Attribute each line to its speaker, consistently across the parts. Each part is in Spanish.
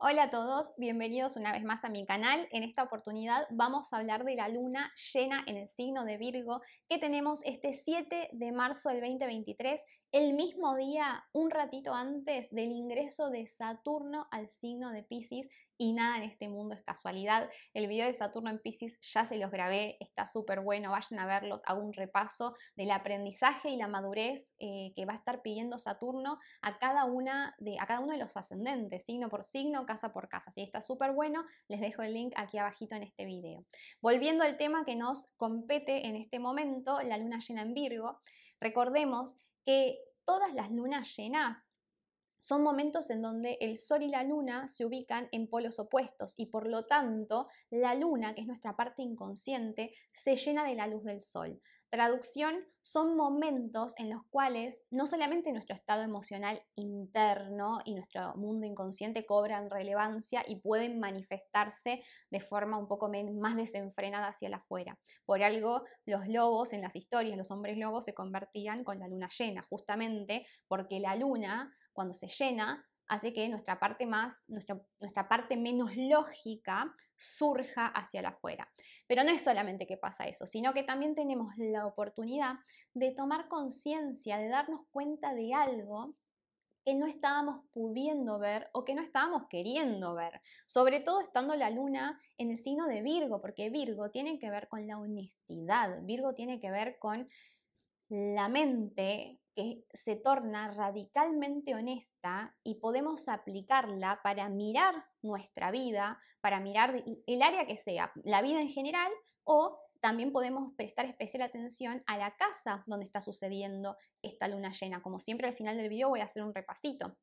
Speaker 1: Hola a todos, bienvenidos una vez más a mi canal. En esta oportunidad vamos a hablar de la luna llena en el signo de Virgo que tenemos este 7 de marzo del 2023 el mismo día, un ratito antes del ingreso de Saturno al signo de Pisces. Y nada en este mundo es casualidad. El video de Saturno en Pisces ya se los grabé, está súper bueno, vayan a verlos, hago un repaso del aprendizaje y la madurez eh, que va a estar pidiendo Saturno a cada, una de, a cada uno de los ascendentes, signo por signo, casa por casa. Si está súper bueno, les dejo el link aquí abajito en este video. Volviendo al tema que nos compete en este momento, la luna llena en Virgo, recordemos que todas las lunas llenas son momentos en donde el Sol y la Luna se ubican en polos opuestos y por lo tanto la Luna, que es nuestra parte inconsciente, se llena de la luz del Sol. Traducción son momentos en los cuales no solamente nuestro estado emocional interno y nuestro mundo inconsciente cobran relevancia y pueden manifestarse de forma un poco más desenfrenada hacia afuera. Por algo, los lobos en las historias, los hombres lobos se convertían con la luna llena, justamente porque la luna, cuando se llena, hace que nuestra parte más, nuestra, nuestra parte menos lógica surja hacia la afuera. Pero no es solamente que pasa eso, sino que también tenemos la oportunidad de tomar conciencia, de darnos cuenta de algo que no estábamos pudiendo ver o que no estábamos queriendo ver, sobre todo estando la luna en el signo de Virgo, porque Virgo tiene que ver con la honestidad, Virgo tiene que ver con la mente que se torna radicalmente honesta y podemos aplicarla para mirar nuestra vida, para mirar el área que sea, la vida en general o también podemos prestar especial atención a la casa donde está sucediendo esta luna llena. Como siempre al final del video voy a hacer un repasito.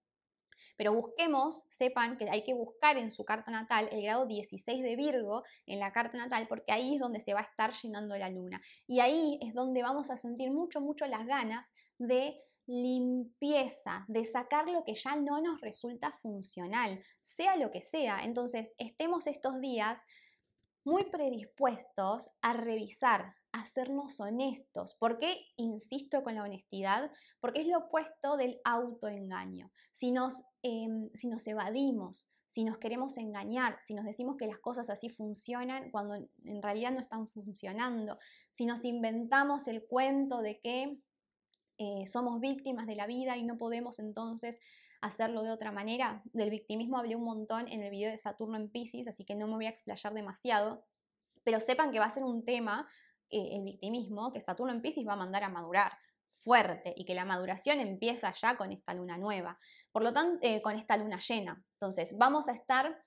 Speaker 1: Pero busquemos, sepan que hay que buscar en su carta natal el grado 16 de Virgo en la carta natal porque ahí es donde se va a estar llenando la luna. Y ahí es donde vamos a sentir mucho, mucho las ganas de limpieza, de sacar lo que ya no nos resulta funcional, sea lo que sea. Entonces, estemos estos días muy predispuestos a revisar hacernos honestos. ¿Por qué insisto con la honestidad? Porque es lo opuesto del autoengaño. Si nos, em, si nos evadimos, si nos queremos engañar, si nos decimos que las cosas así funcionan cuando en realidad no están funcionando, si nos inventamos el cuento de que eh, somos víctimas de la vida y no podemos entonces hacerlo de otra manera. Del victimismo hablé un montón en el video de Saturno en Pisces, así que no me voy a explayar demasiado, pero sepan que va a ser un tema eh, el victimismo que Saturno en Pisces va a mandar a madurar fuerte y que la maduración empieza ya con esta luna nueva, por lo tanto, eh, con esta luna llena. Entonces, vamos a estar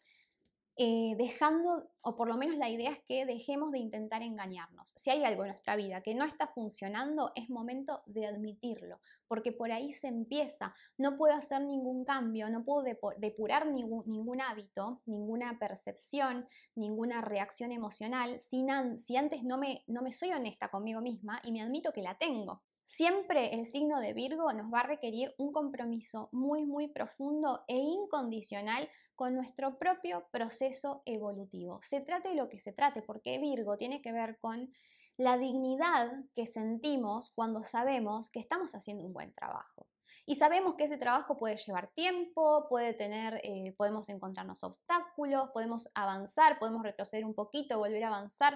Speaker 1: eh, dejando, o por lo menos la idea es que dejemos de intentar engañarnos. Si hay algo en nuestra vida que no está funcionando, es momento de admitirlo, porque por ahí se empieza. No puedo hacer ningún cambio, no puedo depurar ningún, hábito, ninguna percepción, ninguna reacción emocional, si antes no me, no me soy honesta conmigo misma y me admito que la tengo. Siempre el signo de Virgo nos va a requerir un compromiso muy, muy profundo e incondicional con nuestro propio proceso evolutivo. Se trate de lo que se trate, porque Virgo tiene que ver con la dignidad que sentimos cuando sabemos que estamos haciendo un buen trabajo. Y sabemos que ese trabajo puede llevar tiempo, puede tener, eh, podemos encontrarnos obstáculos, podemos avanzar, podemos retroceder un poquito, volver a avanzar.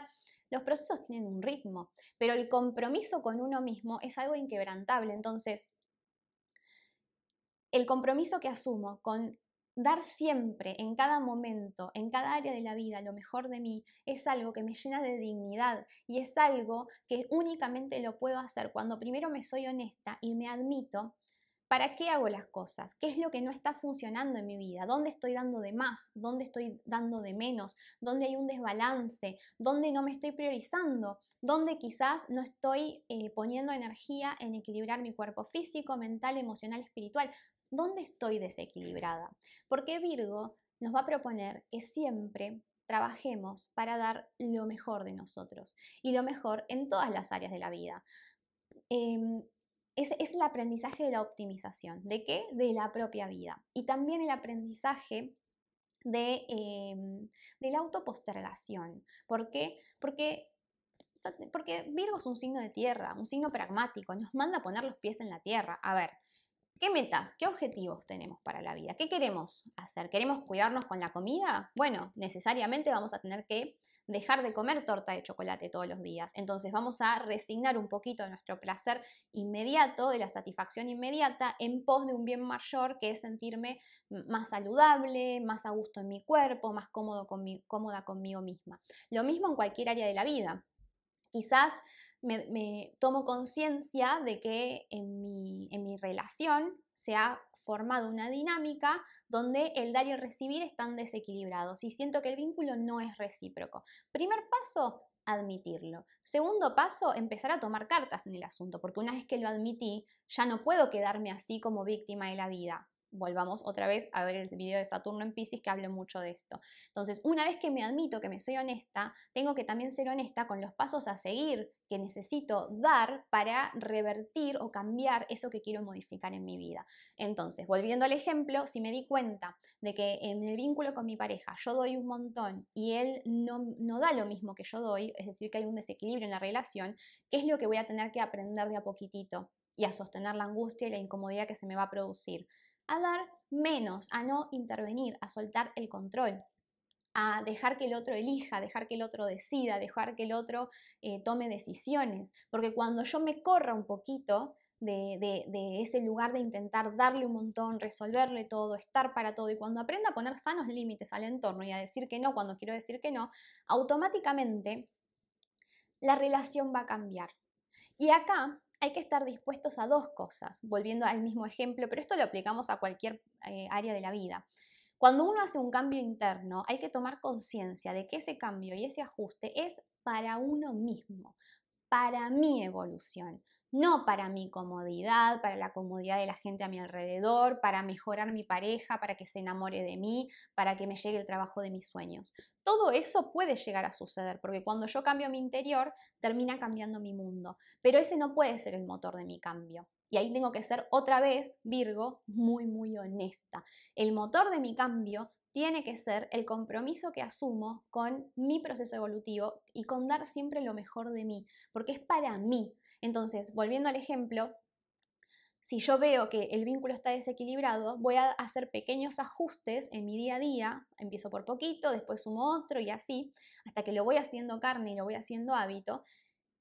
Speaker 1: Los procesos tienen un ritmo, pero el compromiso con uno mismo es algo inquebrantable. Entonces, el compromiso que asumo con dar siempre, en cada momento, en cada área de la vida, lo mejor de mí, es algo que me llena de dignidad y es algo que únicamente lo puedo hacer cuando primero me soy honesta y me admito para qué hago las cosas, qué es lo que no está funcionando en mi vida, dónde estoy dando de más, dónde estoy dando de menos, dónde hay un desbalance, dónde no me estoy priorizando, dónde quizás no estoy eh, poniendo energía en equilibrar mi cuerpo físico, mental, emocional, espiritual ¿Dónde estoy desequilibrada? Porque Virgo nos va a proponer que siempre trabajemos para dar lo mejor de nosotros y lo mejor en todas las áreas de la vida. Em, es, el aprendizaje de la optimización. ¿De qué? De la propia vida. Y también el aprendizaje de, em, la autopostergación. ¿Por qué? Porque porque Virgo es un signo de tierra, un signo pragmático, nos manda a poner los pies en la tierra. A ver, ¿Qué metas, qué objetivos tenemos para la vida? ¿Qué queremos hacer? ¿Queremos cuidarnos con la comida? Bueno, necesariamente vamos a tener que dejar de comer torta de chocolate todos los días. Entonces vamos a resignar un poquito de nuestro placer inmediato, de la satisfacción inmediata, en pos de un bien mayor que es sentirme más saludable, más a gusto en mi cuerpo, más cómodo con cómoda conmigo misma. Lo mismo en cualquier área de la vida. Quizás me, tomo conciencia de que en mi, en mi relación se ha formado una dinámica donde el dar y el recibir están desequilibrados y siento que el vínculo no es recíproco. Primer paso, admitirlo. Segundo paso, empezar a tomar cartas en el asunto, porque una vez que lo admití, ya no puedo quedarme así como víctima de la vida volvamos otra vez a ver el video de Saturno en Pisces que hablo mucho de esto. Entonces, una vez que me admito que me soy honesta, tengo que también ser honesta con los pasos a seguir que necesito dar para revertir o cambiar eso que quiero modificar en mi vida. Entonces, volviendo al ejemplo, si me di cuenta de que en el vínculo con mi pareja yo doy un montón y él no, no da lo mismo que yo doy, es decir, que hay un desequilibrio en la relación, ¿qué es lo que voy a tener que aprender de a poquitito? y a sostener la angustia y la incomodidad que se me va a producir a dar menos, a no intervenir, a soltar el control, a dejar que el otro elija, dejar que el otro decida, dejar que el otro eh, tome decisiones. Porque cuando yo me corra un poquito de, de, ese lugar de intentar darle un montón, resolverle todo, estar para todo, y cuando aprenda a poner sanos límites al entorno y a decir que no cuando quiero decir que no, automáticamente la relación va a cambiar. Y acá hay que estar dispuestos a dos cosas, volviendo al mismo ejemplo, pero esto lo aplicamos a cualquier eh, área de la vida. Cuando uno hace un cambio interno, hay que tomar conciencia de que ese cambio y ese ajuste es para uno mismo, para mi evolución no para mi comodidad, para la comodidad de la gente a mi alrededor, para mejorar mi pareja, para que se enamore de mí, para que me llegue el trabajo de mis sueños. Todo eso puede llegar a suceder, porque cuando yo cambio mi interior, termina cambiando mi mundo. Pero ese no puede ser el motor de mi cambio. Y ahí tengo que ser otra vez, Virgo, muy, muy honesta. El motor de mi cambio tiene que ser el compromiso que asumo con mi proceso evolutivo y con dar siempre lo mejor de mí, porque es para mí, entonces, volviendo al ejemplo, si yo veo que el vínculo está desequilibrado, voy a hacer pequeños ajustes en mi día a día. Empiezo por poquito, después sumo otro y así, hasta que lo voy haciendo carne y lo voy haciendo hábito.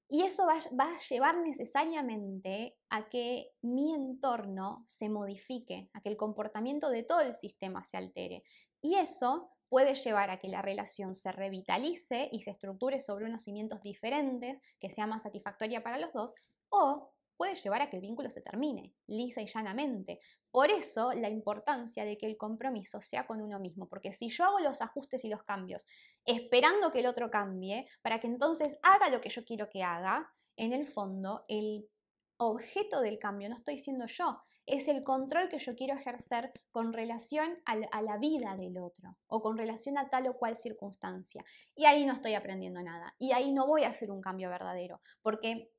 Speaker 1: Y eso va, a llevar necesariamente a que mi entorno se modifique, a que el comportamiento de todo el sistema se altere. Y eso puede llevar a que la relación se revitalice y se estructure sobre unos cimientos diferentes, que sea más satisfactoria para los dos, o puede llevar a que el vínculo se termine, lisa y llanamente. Por eso la importancia de que el compromiso sea con uno mismo, porque si yo hago los ajustes y los cambios esperando que el otro cambie, para que entonces haga lo que yo quiero que haga, en el fondo el objeto del cambio no estoy siendo yo, es el control que yo quiero ejercer con relación a la vida del otro o con relación a tal o cual circunstancia. Y ahí no estoy aprendiendo nada y ahí no voy a hacer un cambio verdadero, porque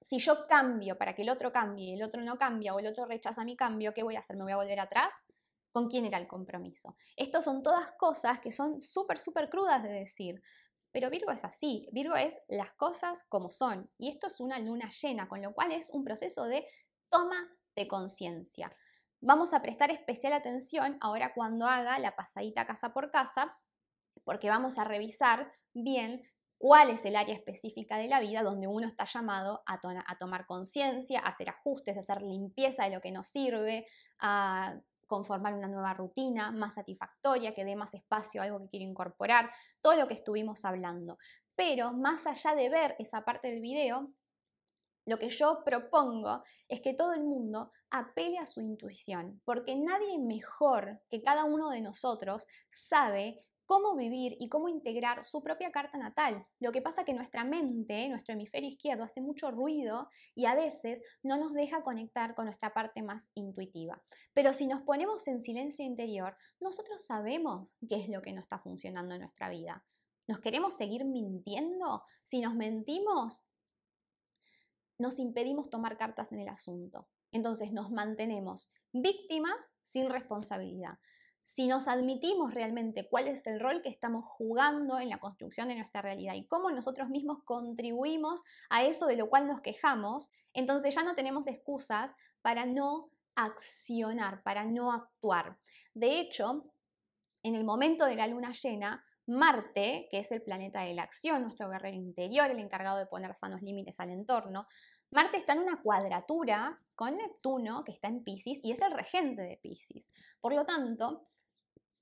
Speaker 1: si yo cambio para que el otro cambie, el otro no cambia o el otro rechaza mi cambio, ¿qué voy a hacer? ¿Me voy a volver atrás? ¿Con quién era el compromiso? Estas son todas cosas que son súper, súper crudas de decir, pero Virgo es así, Virgo es las cosas como son. Y esto es una luna llena, con lo cual es un proceso de toma conciencia. Vamos a prestar especial atención ahora cuando haga la pasadita casa por casa, porque vamos a revisar bien cuál es el área específica de la vida donde uno está llamado a, a tomar conciencia, a hacer ajustes, a hacer limpieza de lo que nos sirve, a conformar una nueva rutina más satisfactoria, que dé más espacio a algo que quiero incorporar, todo lo que estuvimos hablando. Pero más allá de ver esa parte del video, lo que yo propongo es que todo el mundo apele a su intuición, porque nadie mejor que cada uno de nosotros sabe cómo vivir y cómo integrar su propia carta natal. Lo que pasa que nuestra mente, nuestro hemisferio izquierdo, hace mucho ruido y a veces no nos deja conectar con nuestra parte más intuitiva. Pero si nos ponemos en silencio interior, nosotros sabemos qué es lo que no está funcionando en nuestra vida. ¿Nos queremos seguir mintiendo? Si nos mentimos, nos impedimos tomar cartas en el asunto. Entonces nos mantenemos víctimas sin responsabilidad. Si nos admitimos realmente cuál es el rol que estamos jugando en la construcción de nuestra realidad y cómo nosotros mismos contribuimos a eso de lo cual nos quejamos, entonces ya no tenemos excusas para no accionar, para no actuar. De hecho, en el momento de la luna llena, Marte, que es el planeta de la acción, nuestro guerrero interior, el encargado de poner sanos límites al entorno, Marte está en una cuadratura con Neptuno, que está en Pisces, y es el regente de Pisces. Por lo tanto,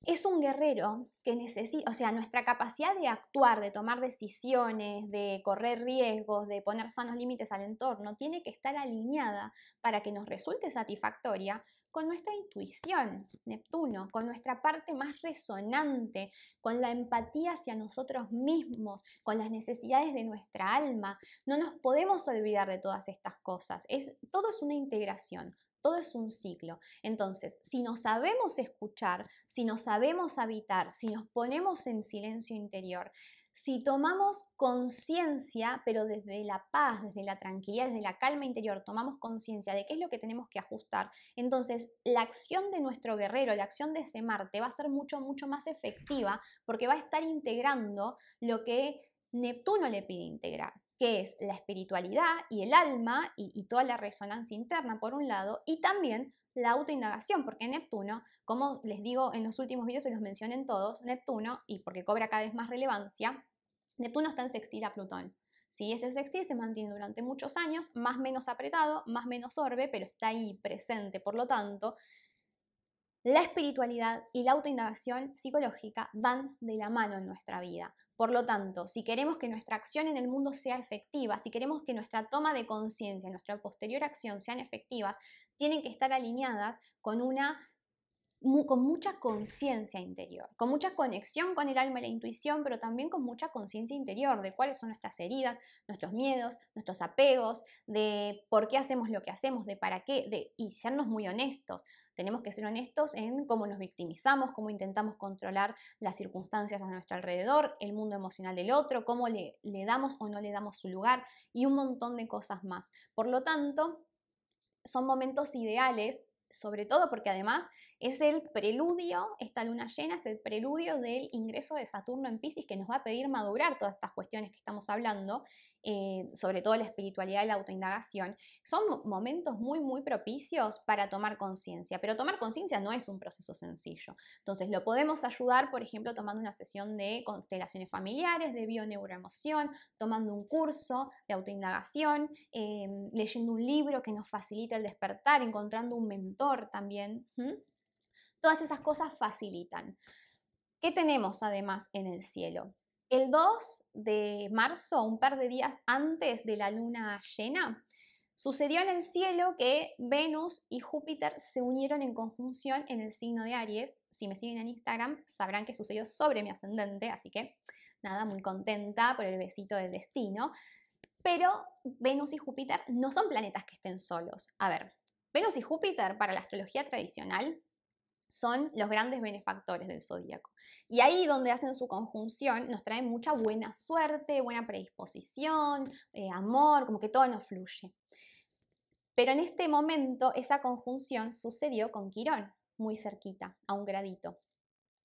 Speaker 1: es un guerrero que necesita, o sea, nuestra capacidad de actuar, de tomar decisiones, de correr riesgos, de poner sanos límites al entorno, tiene que estar alineada para que nos resulte satisfactoria con nuestra intuición, Neptuno, con nuestra parte más resonante, con la empatía hacia nosotros mismos, con las necesidades de nuestra alma. No nos podemos olvidar de todas estas cosas. Es, todo es una integración. Todo es un ciclo. Entonces, si nos sabemos escuchar, si nos sabemos habitar, si nos ponemos en silencio interior, si tomamos conciencia, pero desde la paz, desde la tranquilidad, desde la calma interior, tomamos conciencia de qué es lo que tenemos que ajustar, entonces la acción de nuestro guerrero, la acción de ese Marte va a ser mucho, mucho más efectiva porque va a estar integrando lo que Neptuno le pide integrar que es la espiritualidad y el alma y, y toda la resonancia interna por un lado, y también la autoindagación, porque Neptuno, como les digo en los últimos videos y los mencioné en todos, Neptuno, y porque cobra cada vez más relevancia, Neptuno está en sextil a Plutón. Si ese sextil se mantiene durante muchos años, más menos apretado, más menos orbe, pero está ahí presente. Por lo tanto, la espiritualidad y la autoindagación psicológica van de la mano en nuestra vida. Por lo tanto, si queremos que nuestra acción en el mundo sea efectiva, si queremos que nuestra toma de conciencia, nuestra posterior acción sean efectivas, tienen que estar alineadas con una con mucha conciencia interior, con mucha conexión con el alma y la intuición, pero también con mucha conciencia interior de cuáles son nuestras heridas, nuestros miedos, nuestros apegos, de por qué hacemos lo que hacemos, de para qué, de, y sernos muy honestos. Tenemos que ser honestos en cómo nos victimizamos, cómo intentamos controlar las circunstancias a nuestro alrededor, el mundo emocional del otro, cómo le, damos o no le damos su lugar y un montón de cosas más. Por lo tanto, son momentos ideales sobre todo porque además es el preludio, esta luna llena es el preludio del ingreso de Saturno en Pisces que nos va a pedir madurar todas estas cuestiones que estamos hablando, eh, sobre todo la espiritualidad y la autoindagación. Son momentos muy, muy propicios para tomar conciencia, pero tomar conciencia no es un proceso sencillo. Entonces lo podemos ayudar, por ejemplo, tomando una sesión de constelaciones familiares, de bioneuroemoción, tomando un curso de autoindagación, em, leyendo un libro que nos facilita el despertar, encontrando un mentor también. Todas esas cosas facilitan. ¿Qué tenemos además en el cielo? El 2 de marzo, un par de días antes de la luna llena, sucedió en el cielo que Venus y Júpiter se unieron en conjunción en el signo de Aries. Si me siguen en Instagram, sabrán que sucedió sobre mi ascendente, así que nada, muy contenta por el besito del destino. Pero Venus y Júpiter no son planetas que estén solos. A ver, Venus y Júpiter para la astrología tradicional son los grandes benefactores del zodíaco. Y ahí donde hacen su conjunción nos traen mucha buena suerte, buena predisposición, eh, amor, como que todo nos fluye. Pero en este momento esa conjunción sucedió con Quirón, muy cerquita, a un gradito.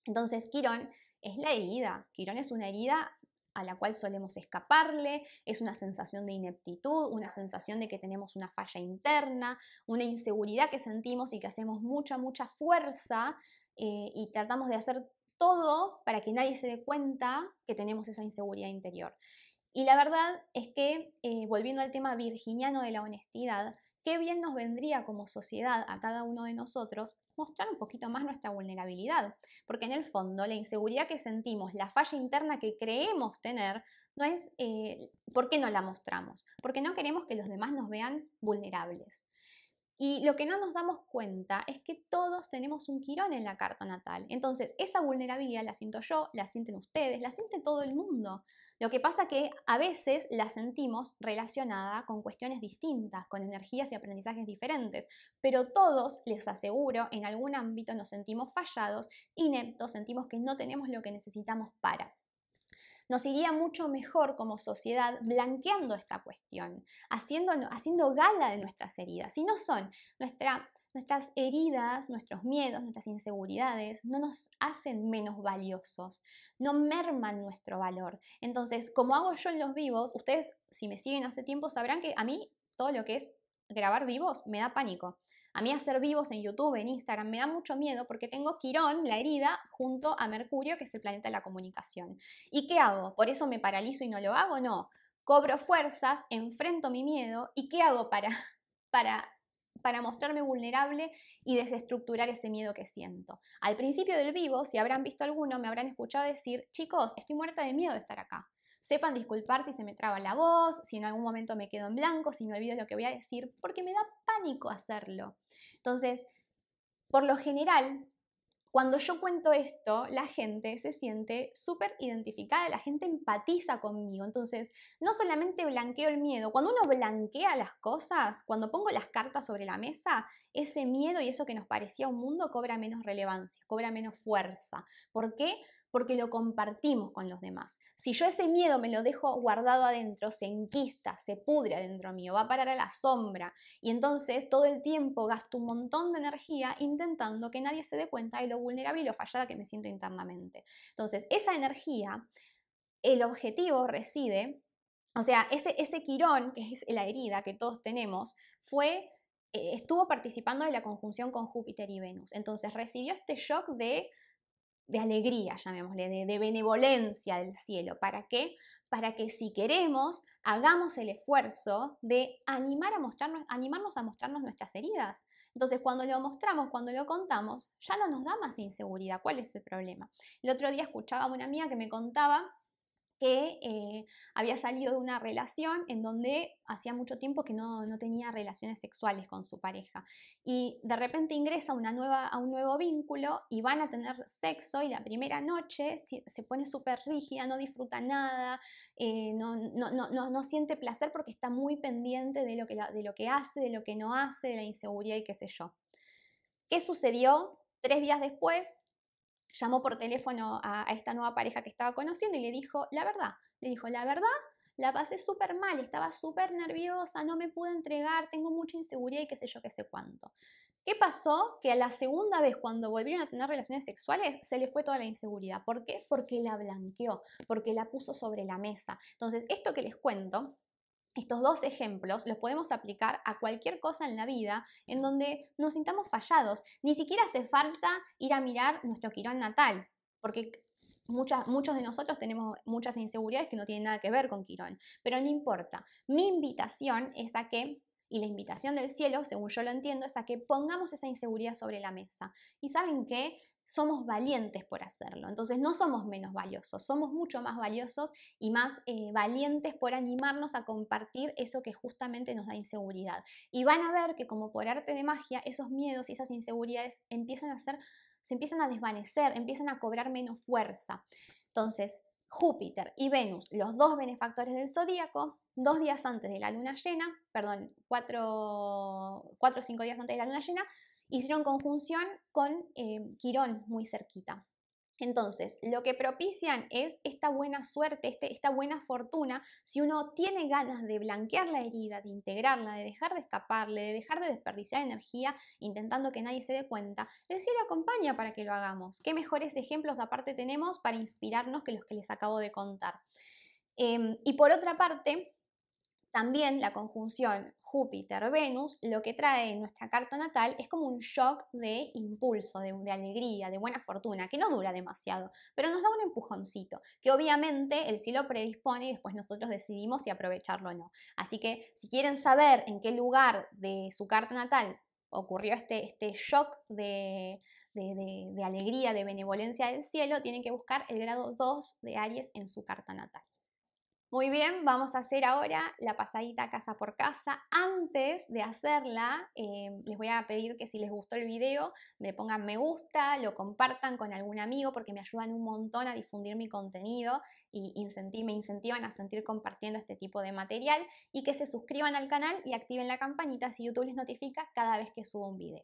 Speaker 1: Entonces Quirón es la herida, Quirón es una herida a la cual solemos escaparle, es una sensación de ineptitud, una sensación de que tenemos una falla interna, una inseguridad que sentimos y que hacemos mucha, mucha fuerza eh, y tratamos de hacer todo para que nadie se dé cuenta que tenemos esa inseguridad interior. Y la verdad es que, eh, volviendo al tema virginiano de la honestidad, qué bien nos vendría como sociedad a cada uno de nosotros mostrar un poquito más nuestra vulnerabilidad, porque en el fondo la inseguridad que sentimos, la falla interna que creemos tener, no es eh, por qué no la mostramos, porque no queremos que los demás nos vean vulnerables. Y lo que no nos damos cuenta es que todos tenemos un quirón en la carta natal. Entonces, esa vulnerabilidad la siento yo, la sienten ustedes, la siente todo el mundo. Lo que pasa que a veces la sentimos relacionada con cuestiones distintas, con energías y aprendizajes diferentes, pero todos, les aseguro, en algún ámbito nos sentimos fallados, ineptos, sentimos que no tenemos lo que necesitamos para. Nos iría mucho mejor como sociedad blanqueando esta cuestión, haciendo, haciendo gala de nuestras heridas. Si no son nuestra Nuestras heridas, nuestros miedos, nuestras inseguridades no nos hacen menos valiosos, no merman nuestro valor. Entonces, como hago yo en los vivos, ustedes si me siguen hace tiempo sabrán que a mí todo lo que es grabar vivos me da pánico. A mí hacer vivos en YouTube, en Instagram, me da mucho miedo porque tengo Quirón, la herida, junto a Mercurio, que es el planeta de la comunicación. ¿Y qué hago? ¿Por eso me paralizo y no lo hago? No. Cobro fuerzas, enfrento mi miedo y ¿qué hago para, para para mostrarme vulnerable y desestructurar ese miedo que siento. Al principio del vivo, si habrán visto alguno, me habrán escuchado decir, chicos, estoy muerta de miedo de estar acá. Sepan disculpar si se me traba la voz, si en algún momento me quedo en blanco, si me olvido lo que voy a decir, porque me da pánico hacerlo. Entonces, por lo general, cuando yo cuento esto, la gente se siente súper identificada, la gente empatiza conmigo. Entonces, no solamente blanqueo el miedo, cuando uno blanquea las cosas, cuando pongo las cartas sobre la mesa, ese miedo y eso que nos parecía un mundo cobra menos relevancia, cobra menos fuerza. ¿Por qué? porque lo compartimos con los demás. Si yo ese miedo me lo dejo guardado adentro, se enquista, se pudre adentro mío, va a parar a la sombra y entonces todo el tiempo gasto un montón de energía intentando que nadie se dé cuenta de lo vulnerable y lo fallada que me siento internamente. Entonces, esa energía, el objetivo reside, o sea, ese, ese quirón, que es la herida que todos tenemos, fue eh, estuvo participando de la conjunción con Júpiter y Venus. Entonces recibió este shock de de alegría, llamémosle, de, benevolencia del cielo. ¿Para qué? Para que si queremos, hagamos el esfuerzo de animar a mostrarnos, animarnos a mostrarnos nuestras heridas. Entonces, cuando lo mostramos, cuando lo contamos, ya no nos da más inseguridad. ¿Cuál es el problema? El otro día escuchaba a una amiga que me contaba que eh, había salido de una relación en donde hacía mucho tiempo que no, tenía relaciones sexuales con su pareja. Y de repente ingresa una nueva, a un nuevo vínculo y van a tener sexo y la primera noche se pone súper rígida, no disfruta nada, eh, no, no, siente placer porque está muy pendiente de lo, que, de lo que hace, de lo que no hace, de la inseguridad y qué sé yo. ¿Qué sucedió? Tres días después llamó por teléfono a, esta nueva pareja que estaba conociendo y le dijo la verdad. Le dijo, la verdad, la pasé súper mal, estaba súper nerviosa, no me pude entregar, tengo mucha inseguridad y qué sé yo, qué sé cuánto. ¿Qué pasó? Que a la segunda vez cuando volvieron a tener relaciones sexuales se le fue toda la inseguridad. ¿Por qué? Porque la blanqueó, porque la puso sobre la mesa. Entonces, esto que les cuento estos dos ejemplos los podemos aplicar a cualquier cosa en la vida en donde nos sintamos fallados. Ni siquiera hace falta ir a mirar nuestro quirón natal, porque muchos de nosotros tenemos muchas inseguridades que no tienen nada que ver con quirón, pero no importa. Mi invitación es a que, y la invitación del cielo, según yo lo entiendo, es a que pongamos esa inseguridad sobre la mesa. ¿Y saben qué? somos valientes por hacerlo. Entonces no somos menos valiosos, somos mucho más valiosos y más eh, valientes por animarnos a compartir eso que justamente nos da inseguridad. Y van a ver que como por arte de magia, esos miedos y esas inseguridades empiezan a se empiezan a desvanecer, empiezan a cobrar menos fuerza. Entonces, Júpiter y Venus, los dos benefactores del zodíaco, dos días antes de la luna llena, perdón, cuatro o cinco días antes de la luna llena, hicieron conjunción con em, Quirón muy cerquita. Entonces, lo que propician es esta buena suerte, este, esta buena fortuna. Si uno tiene ganas de blanquear la herida, de integrarla, de dejar de escaparle, de dejar de desperdiciar energía intentando que nadie se dé cuenta, el cielo acompaña para que lo hagamos. ¿Qué mejores ejemplos aparte tenemos para inspirarnos que los que les acabo de contar? Em, y por otra parte, también la conjunción Júpiter, Venus, lo que trae en nuestra carta natal es como un shock de impulso, de, alegría, de buena fortuna, que no dura demasiado, pero nos da un empujoncito, que obviamente el cielo predispone y después nosotros decidimos si aprovecharlo o no. Así que si quieren saber en qué lugar de su carta natal ocurrió este, este shock de, de alegría, de benevolencia del cielo, tienen que buscar el grado 2 de Aries en su carta natal. Muy bien, vamos a hacer ahora la pasadita casa por casa. Antes de hacerla, eh, les voy a pedir que si les gustó el video, me pongan me gusta, lo compartan con algún amigo porque me ayudan un montón a difundir mi contenido y me incentivan a sentir compartiendo este tipo de material y que se suscriban al canal y activen la campanita si YouTube les notifica cada vez que subo un video.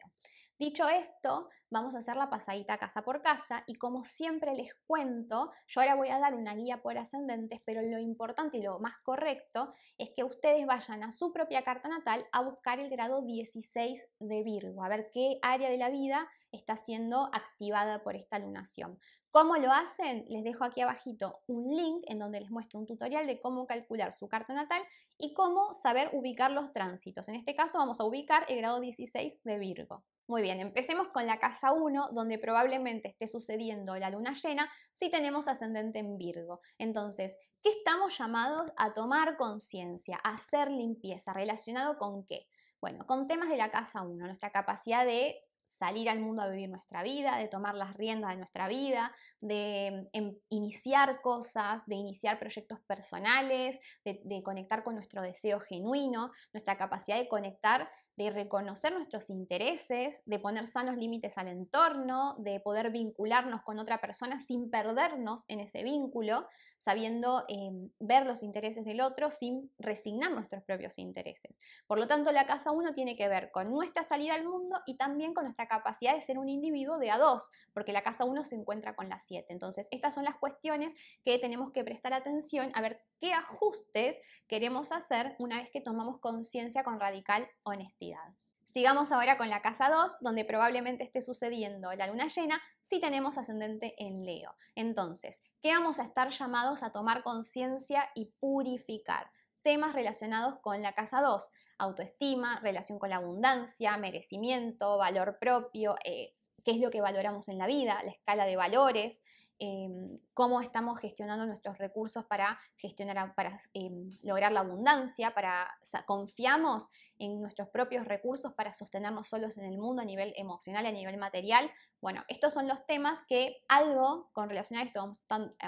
Speaker 1: Dicho esto, vamos a hacer la pasadita casa por casa y como siempre les cuento, yo ahora voy a dar una guía por ascendentes, pero lo importante y lo más correcto es que ustedes vayan a su propia carta natal a buscar el grado 16 de Virgo, a ver qué área de la vida está siendo activada por esta lunación. ¿Cómo lo hacen? Les dejo aquí abajito un link en donde les muestro un tutorial de cómo calcular su carta natal y cómo saber ubicar los tránsitos. En este caso vamos a ubicar el grado 16 de Virgo. Muy bien, empecemos con la casa 1, donde probablemente esté sucediendo la luna llena si tenemos ascendente en Virgo. Entonces, ¿qué estamos llamados a tomar conciencia, a hacer limpieza? ¿Relacionado con qué? Bueno, con temas de la casa 1, nuestra capacidad de salir al mundo a vivir nuestra vida, de tomar las riendas de nuestra vida, de em, iniciar cosas, de iniciar proyectos personales, de, de, conectar con nuestro deseo genuino, nuestra capacidad de conectar de reconocer nuestros intereses, de poner sanos límites al entorno, de poder vincularnos con otra persona sin perdernos en ese vínculo, sabiendo em, ver los intereses del otro sin resignar nuestros propios intereses. Por lo tanto, la casa 1 tiene que ver con nuestra salida al mundo y también con nuestra capacidad de ser un individuo de a dos, porque la casa 1 se encuentra con la 7. Entonces, estas son las cuestiones que tenemos que prestar atención a ver qué ajustes queremos hacer una vez que tomamos conciencia con radical honestidad. Sigamos ahora con la casa 2, donde probablemente esté sucediendo la luna llena si tenemos ascendente en Leo. Entonces, ¿qué vamos a estar llamados a tomar conciencia y purificar? Temas relacionados con la casa 2, autoestima, relación con la abundancia, merecimiento, valor propio, eh, qué es lo que valoramos en la vida, la escala de valores, em, cómo estamos gestionando nuestros recursos para gestionar, para em, lograr la abundancia, para confiamos en nuestros propios recursos para sostenernos solos en el mundo a nivel emocional, a nivel material. Bueno, estos son los temas que algo con relación a esto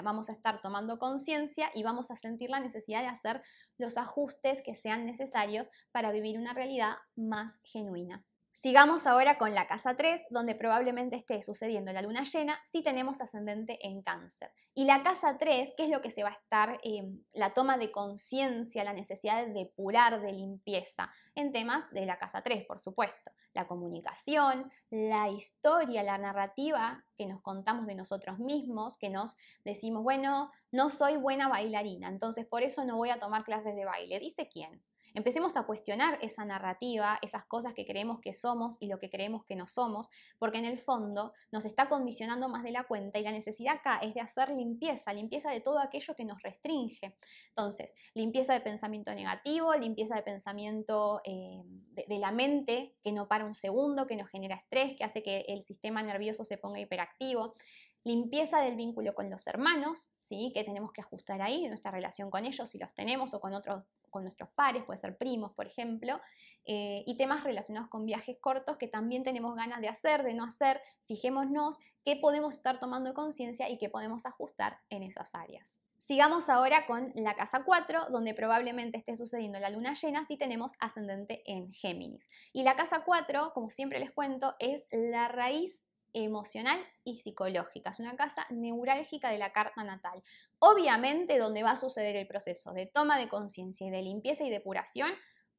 Speaker 1: vamos a estar tomando conciencia y vamos a sentir la necesidad de hacer los ajustes que sean necesarios para vivir una realidad más genuina. Sigamos ahora con la casa 3, donde probablemente esté sucediendo la luna llena si tenemos ascendente en cáncer. Y la casa 3, que es lo que se va a estar, em, la toma de conciencia, la necesidad de depurar, de limpieza, en temas de la casa 3, por supuesto. La comunicación, la historia, la narrativa que nos contamos de nosotros mismos, que nos decimos, bueno, no soy buena bailarina, entonces por eso no voy a tomar clases de baile. ¿Dice quién? Empecemos a cuestionar esa narrativa, esas cosas que creemos que somos y lo que creemos que no somos, porque en el fondo nos está condicionando más de la cuenta y la necesidad acá es de hacer limpieza, limpieza de todo aquello que nos restringe. Entonces, limpieza de pensamiento negativo, limpieza de pensamiento eh, de, de la mente que no para un segundo, que nos genera estrés, que hace que el sistema nervioso se ponga hiperactivo, limpieza del vínculo con los hermanos, ¿sí? que tenemos que ajustar ahí, nuestra relación con ellos, si los tenemos, o con otros, con nuestros pares, puede ser primos, por ejemplo, eh, y temas relacionados con viajes cortos que también tenemos ganas de hacer, de no hacer, fijémonos qué podemos estar tomando conciencia y qué podemos ajustar en esas áreas. Sigamos ahora con la casa 4, donde probablemente esté sucediendo la luna llena si tenemos ascendente en Géminis. Y la casa 4, como siempre les cuento, es la raíz emocional y psicológica. Es una casa neurálgica de la carta natal. Obviamente, donde va a suceder el proceso de toma de conciencia y de limpieza y depuración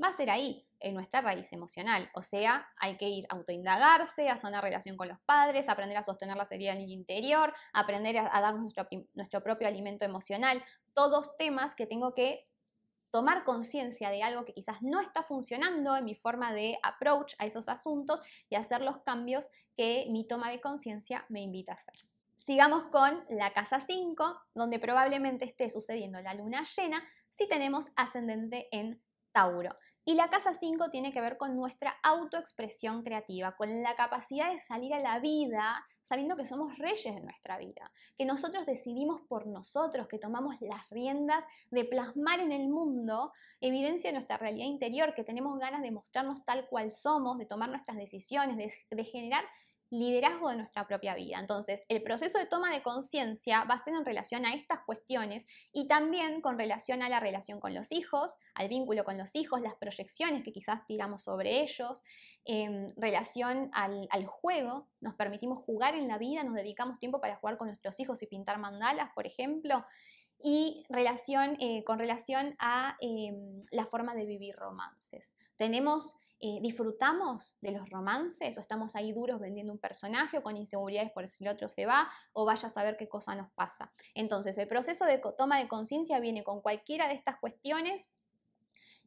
Speaker 1: va a ser ahí, en nuestra raíz emocional. O sea, hay que ir a autoindagarse, a sanar relación con los padres, aprender a sostener la seriedad en el interior, aprender a, dar nuestro propio alimento emocional. Todos temas que tengo que tomar conciencia de algo que quizás no está funcionando en mi forma de approach a esos asuntos y hacer los cambios que mi toma de conciencia me invita a hacer. Sigamos con la casa 5, donde probablemente esté sucediendo la luna llena si tenemos ascendente en Tauro. Y la casa 5 tiene que ver con nuestra autoexpresión creativa, con la capacidad de salir a la vida sabiendo que somos reyes de nuestra vida, que nosotros decidimos por nosotros, que tomamos las riendas de plasmar en el mundo evidencia de nuestra realidad interior, que tenemos ganas de mostrarnos tal cual somos, de tomar nuestras decisiones, de, de generar liderazgo de nuestra propia vida. Entonces, el proceso de toma de conciencia va a ser en relación a estas cuestiones y también con relación a la relación con los hijos, al vínculo con los hijos, las proyecciones que quizás tiramos sobre ellos, en em, relación al, juego, nos permitimos jugar en la vida, nos dedicamos tiempo para jugar con nuestros hijos y pintar mandalas, por ejemplo y relación, eh, con relación a em, la forma de vivir romances. Tenemos eh, ¿Disfrutamos de los romances o estamos ahí duros vendiendo un personaje o con inseguridades por si el otro se va o vaya a saber qué cosa nos pasa? Entonces, el proceso de toma de conciencia viene con cualquiera de estas cuestiones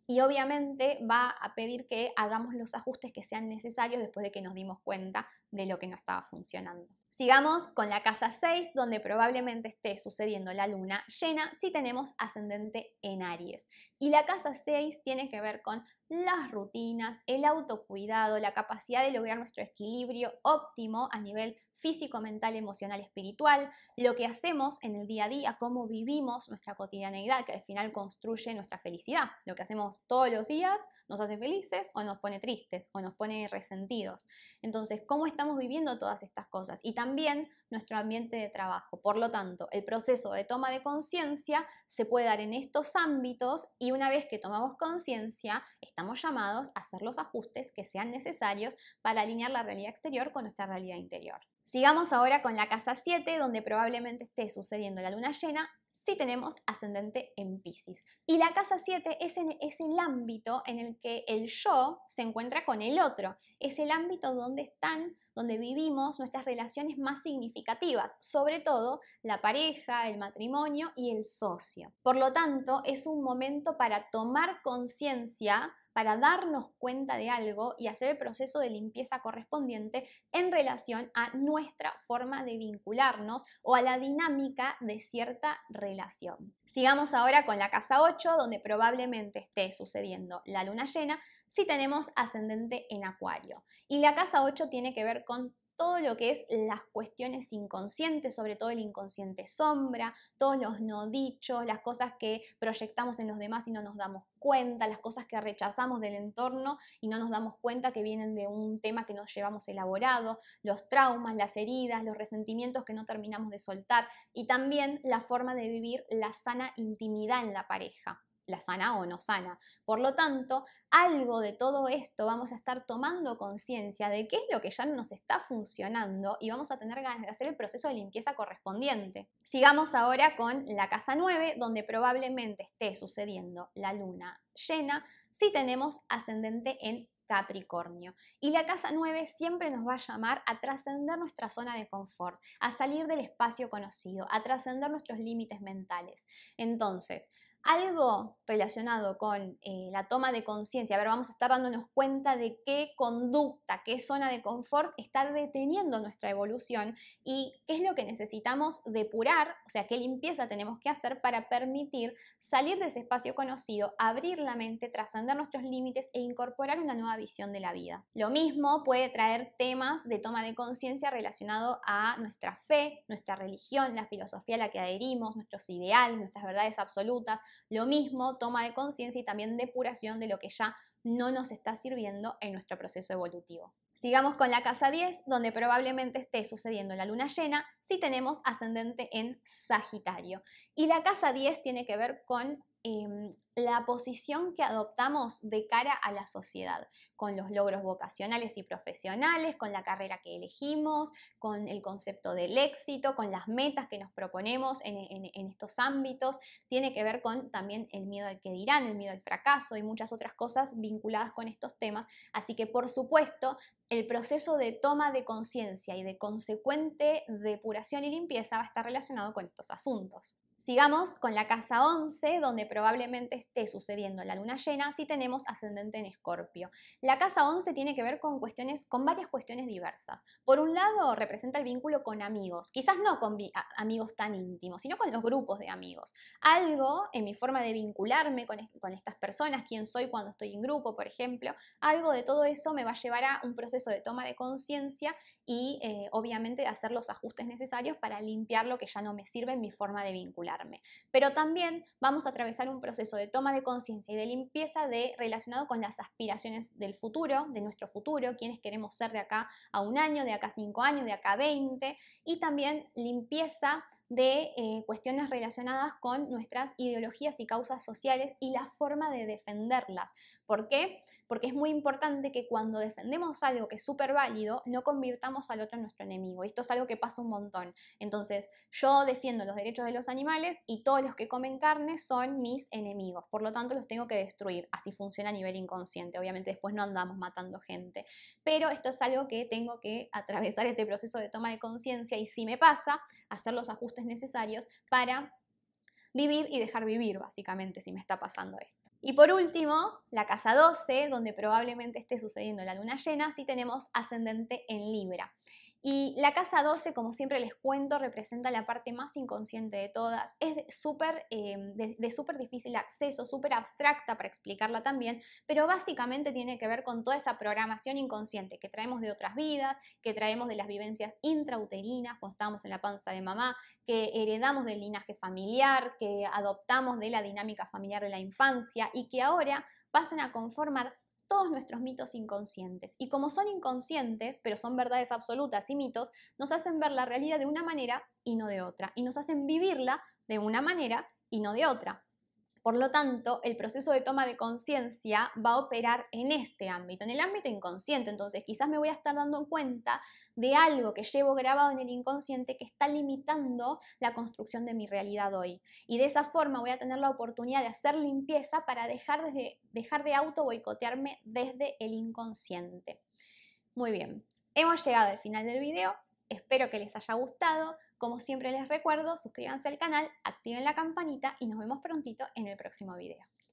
Speaker 1: y obviamente va a pedir que hagamos los ajustes que sean necesarios después de que nos dimos cuenta de lo que no estaba funcionando. Sigamos con la casa 6, donde probablemente esté sucediendo la luna llena si tenemos ascendente en Aries. Y la casa 6 tiene que ver con las rutinas, el autocuidado, la capacidad de lograr nuestro equilibrio óptimo a nivel físico, mental, emocional, espiritual, lo que hacemos en el día a día, cómo vivimos nuestra cotidianeidad, que al final construye nuestra felicidad. Lo que hacemos todos los días nos hace felices o nos pone tristes o nos pone resentidos. Entonces, ¿cómo estamos viviendo todas estas cosas? Y también nuestro ambiente de trabajo. Por lo tanto, el proceso de toma de conciencia se puede dar en estos ámbitos y una vez que tomamos conciencia, estamos llamados a hacer los ajustes que sean necesarios para alinear la realidad exterior con nuestra realidad interior. Sigamos ahora con la casa 7, donde probablemente esté sucediendo la luna llena si tenemos ascendente en Pisces. Y la casa 7 es, es el ámbito en el que el yo se encuentra con el otro. Es el ámbito donde están, donde vivimos nuestras relaciones más significativas, sobre todo la pareja, el matrimonio y el socio. Por lo tanto, es un momento para tomar conciencia para darnos cuenta de algo y hacer el proceso de limpieza correspondiente en relación a nuestra forma de vincularnos o a la dinámica de cierta relación. Sigamos ahora con la casa 8, donde probablemente esté sucediendo la luna llena si tenemos ascendente en acuario. Y la casa 8 tiene que ver con todo lo que es las cuestiones inconscientes, sobre todo el inconsciente sombra, todos los no dichos, las cosas que proyectamos en los demás y no nos damos cuenta, las cosas que rechazamos del entorno y no nos damos cuenta que vienen de un tema que nos llevamos elaborado, los traumas, las heridas, los resentimientos que no terminamos de soltar y también la forma de vivir la sana intimidad en la pareja la sana o no sana. Por lo tanto, algo de todo esto vamos a estar tomando conciencia de qué es lo que ya no nos está funcionando y vamos a tener ganas de hacer el proceso de limpieza correspondiente. Sigamos ahora con la casa 9, donde probablemente esté sucediendo la luna llena si tenemos ascendente en Capricornio. Y la casa 9 siempre nos va a llamar a trascender nuestra zona de confort, a salir del espacio conocido, a trascender nuestros límites mentales. Entonces, algo relacionado con eh, la toma de conciencia. A ver, vamos a estar dándonos cuenta de qué conducta, qué zona de confort está deteniendo nuestra evolución y qué es lo que necesitamos depurar, o sea, qué limpieza tenemos que hacer para permitir salir de ese espacio conocido, abrir la mente, trascender nuestros límites e incorporar una nueva visión de la vida. Lo mismo puede traer temas de toma de conciencia relacionado a nuestra fe, nuestra religión, la filosofía a la que adherimos, nuestros ideales, nuestras verdades absolutas, lo mismo, toma de conciencia y también depuración de lo que ya no nos está sirviendo en nuestro proceso evolutivo. Sigamos con la casa 10, donde probablemente esté sucediendo la luna llena si tenemos ascendente en Sagitario. Y la casa 10 tiene que ver con Em, la posición que adoptamos de cara a la sociedad, con los logros vocacionales y profesionales, con la carrera que elegimos, con el concepto del éxito, con las metas que nos proponemos en, en estos ámbitos, tiene que ver con también el miedo al que dirán, el miedo al fracaso y muchas otras cosas vinculadas con estos temas. Así que, por supuesto, el proceso de toma de conciencia y de consecuente depuración y limpieza va a estar relacionado con estos asuntos. Sigamos con la casa 11, donde probablemente esté sucediendo la luna llena si tenemos ascendente en escorpio. La casa 11 tiene que ver con cuestiones con varias cuestiones diversas. Por un lado, representa el vínculo con amigos, quizás no con amigos tan íntimos, sino con los grupos de amigos. Algo en mi forma de vincularme con, con estas personas, quién soy cuando estoy en grupo, por ejemplo, algo de todo eso me va a llevar a un proceso de toma de conciencia y eh, obviamente hacer los ajustes necesarios para limpiar lo que ya no me sirve en mi forma de vincularme. Pero también vamos a atravesar un proceso de toma de conciencia y de limpieza de, relacionado con las aspiraciones del futuro, de nuestro futuro, quienes queremos ser de acá a un año, de acá a cinco años, de acá a veinte, y también limpieza de eh, cuestiones relacionadas con nuestras ideologías y causas sociales y la forma de defenderlas. ¿Por qué? porque es muy importante que cuando defendemos algo que es súper válido, no convirtamos al otro en nuestro enemigo. Esto es algo que pasa un montón. Entonces, yo defiendo los derechos de los animales y todos los que comen carne son mis enemigos. Por lo tanto, los tengo que destruir. Así funciona a nivel inconsciente. Obviamente, después no andamos matando gente. Pero esto es algo que tengo que atravesar este proceso de toma de conciencia y si me pasa, hacer los ajustes necesarios para vivir y dejar vivir, básicamente, si me está pasando esto. Y por último, la casa 12, donde probablemente esté sucediendo la luna llena, si tenemos ascendente en Libra. Y la casa 12, como siempre les cuento, representa la parte más inconsciente de todas. Es em, de, de súper difícil acceso, súper abstracta para explicarla también, pero básicamente tiene que ver con toda esa programación inconsciente que traemos de otras vidas, que traemos de las vivencias intrauterinas cuando estábamos en la panza de mamá, que heredamos del linaje familiar, que adoptamos de la dinámica familiar de la infancia y que ahora pasan a conformar todos nuestros mitos inconscientes. Y como son inconscientes, pero son verdades absolutas y mitos, nos hacen ver la realidad de una manera y no de otra. Y nos hacen vivirla de una manera y no de otra. Por lo tanto, el proceso de toma de conciencia va a operar en este ámbito, en el ámbito inconsciente. Entonces, quizás me voy a estar dando cuenta de algo que llevo grabado en el inconsciente que está limitando la construcción de mi realidad hoy. Y de esa forma voy a tener la oportunidad de hacer limpieza para dejar, dejar de auto boicotearme desde el inconsciente. Muy bien, hemos llegado al final del video. Espero que les haya gustado. Como siempre les recuerdo, suscríbanse al canal, activen la campanita y nos vemos prontito en el próximo video.